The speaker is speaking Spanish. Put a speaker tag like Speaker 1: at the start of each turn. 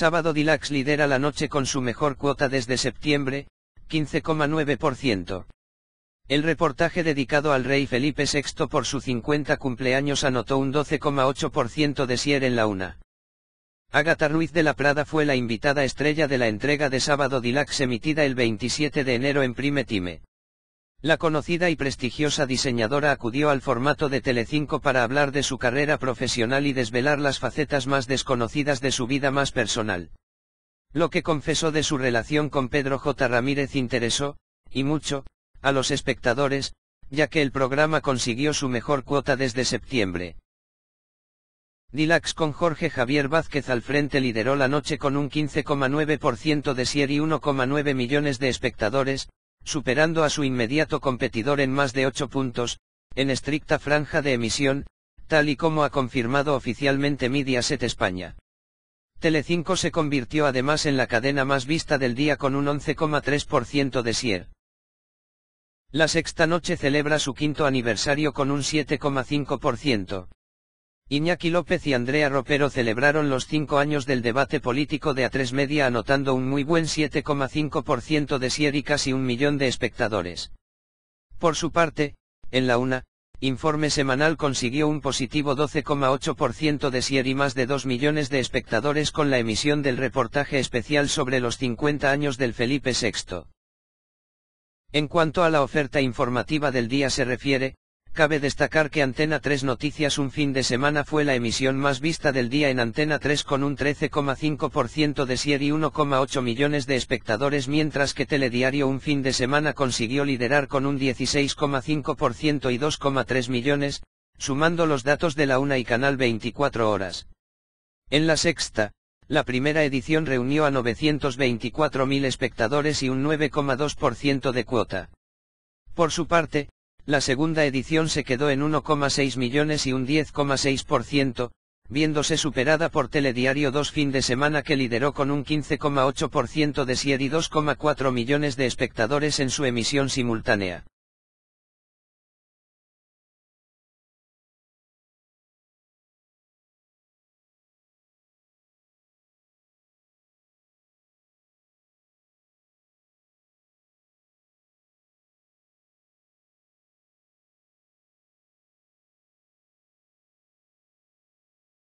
Speaker 1: Sábado Dilax lidera la noche con su mejor cuota desde septiembre, 15,9%. El reportaje dedicado al rey Felipe VI por su 50 cumpleaños anotó un 12,8% de Sier en la una. Agatha Ruiz de la Prada fue la invitada estrella de la entrega de Sábado Dilax emitida el 27 de enero en Prime Time. La conocida y prestigiosa diseñadora acudió al formato de Telecinco para hablar de su carrera profesional y desvelar las facetas más desconocidas de su vida más personal. Lo que confesó de su relación con Pedro J. Ramírez interesó, y mucho, a los espectadores, ya que el programa consiguió su mejor cuota desde septiembre. Dilax con Jorge Javier Vázquez al frente lideró la noche con un 15,9% de Sier y 1,9 millones de espectadores, superando a su inmediato competidor en más de 8 puntos, en estricta franja de emisión, tal y como ha confirmado oficialmente Mediaset España. Telecinco se convirtió además en la cadena más vista del día con un 11,3% de Sier. La sexta noche celebra su quinto aniversario con un 7,5%. Iñaki López y Andrea Ropero celebraron los cinco años del debate político de A3 Media anotando un muy buen 7,5% de sier y casi un millón de espectadores. Por su parte, en la una, informe semanal consiguió un positivo 12,8% de sier y más de 2 millones de espectadores con la emisión del reportaje especial sobre los 50 años del Felipe VI. En cuanto a la oferta informativa del día se refiere, Cabe destacar que Antena 3 Noticias un fin de semana fue la emisión más vista del día en Antena 3 con un 13,5% de SIER y 1,8 millones de espectadores mientras que Telediario un fin de semana consiguió liderar con un 16,5% y 2,3 millones, sumando los datos de la UNA y Canal 24 Horas. En la sexta, la primera edición reunió a 924.000 espectadores y un 9,2% de cuota. Por su parte, la segunda edición se quedó en 1,6 millones y un 10,6%, viéndose superada por Telediario 2 fin de semana que lideró con un 15,8% de SIER y 2,4 millones de espectadores en su emisión simultánea.